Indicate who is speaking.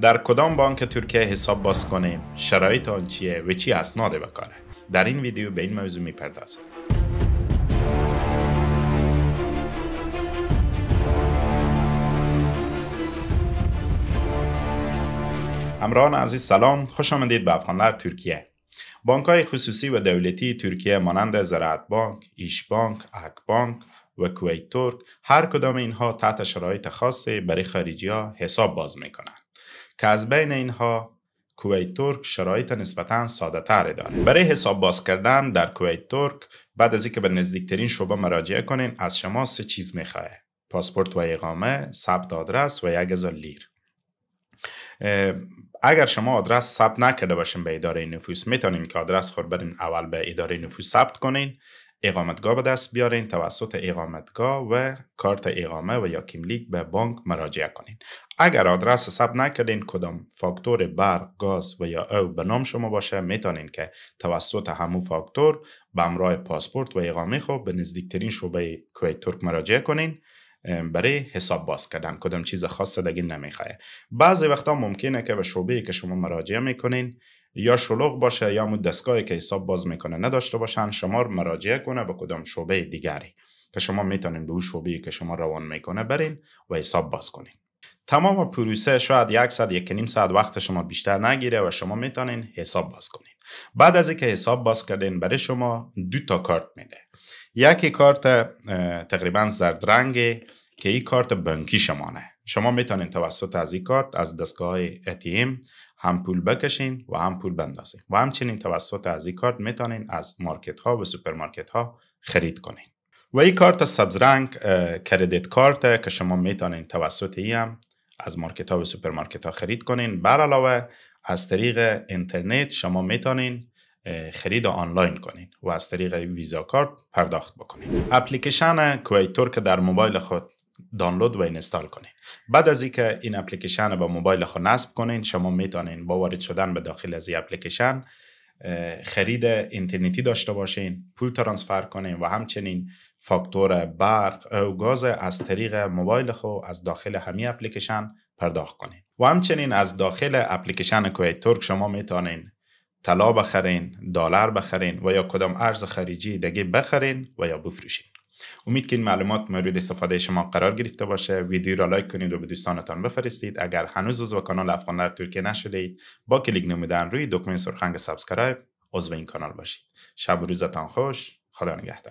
Speaker 1: در کدام بانک ترکیه حساب باز کنیم شرایط آن چیه و چی اسناد بکاره؟ در این ویدیو به این موضوع میپردازم امران عزیز سلام خوش آمدید به افغانلر ترکیه بانک های خصوصی و دولتی ترکیه مانند زراعت بانک، ایش بانک، اک بانک و کویت ترک هر کدام اینها تحت شرایط خاصی برای خارجی ها حساب باز میکنند. که از بین اینها کویت ترک شرایط نسبتا ساده تر داره برای حساب باز کردن در کویت ترک بعد از اینکه به نزدیکترین شعبه مراجعه کنین از شما سه چیز میخواه پاسپورت و اقامه ثبت آدرس و یک هزار لیر اگر شما آدرس ثبت نکرده باشین به اداره نفوس میتونین که آدرس خور برین اول به اداره نفوس ثبت کنین اقامتگاه به دست بیارین توسط اقامتگاه و کارت اقامه و یا کیملیک به بانک مراجعه کنین اگر آدرس ثبت نکردین کدام فاکتور برق گاز و یا او به نام شما باشه میتونین که توسط همو فاکتور به پاسپورت و اقامه خوب به نزدیکترین شعبه کویت ترک مراجعه کنین برای حساب باز کردن کدام چیز خاص دگی نمیخواه بعضی وقتا ممکنه که به شعبه که شما مراجعه میکنین یا شلوغ باشه یا مو دستگاهی که حساب باز میکنه نداشته باشن شما مراجعه کنه به کدام شعبه دیگری که شما میتونین به اون شعبه که شما روان میکنه برین و حساب باز کنین تمام پروسه شاید یک ساعت یک نیم ساعت وقت شما بیشتر نگیره و شما میتونین حساب باز کنین بعد از اینکه حساب باز کردین برای شما دو تا کارت میده یکی کارت تقریبا زرد رنگه که این کارت بانکی نه شما میتونین توسط از این کارت از دستگاه های ATM هم پول بکشین و هم پول بندازین و همچنین توسط از این کارت میتونین از مارکت ها و سوپرمارکت ها خرید کنین و این کارت سبز رنگ کردیت کارت که شما میتونین توسط ای هم از مارکت ها و سوپرمارکت ها خرید کنین بر علاوه از طریق اینترنت شما میتونین خرید آنلاین کنین و از طریق ویزا کارت پرداخت بکنین اپلیکیشن کویتور که در موبایل خود دانلود و اینستال کنین بعد از اینکه این اپلیکیشن رو به موبایل خود نصب کنین شما میتونین با وارد شدن به داخل از این اپلیکیشن خرید اینترنتی داشته باشین پول ترانسفر کنین و همچنین فاکتور برق و گاز از طریق موبایل خو از داخل همین اپلیکیشن پرداخت کنین و همچنین از داخل اپلیکیشن کویت ترک شما میتونین طلا بخرین دلار بخرین و یا کدام ارز خارجی دیگه بخرین و یا بفروشین امید که این معلومات مورد استفاده شما قرار گرفته باشه ویدیو را لایک کنید و به دوستانتان بفرستید اگر هنوز عضو کانال افغان در ترکیه نشدید با کلیک نمودن روی دکمه سرخنگ سابسکرایب عضو این کانال باشید شب و روزتان خوش خدا نگهدار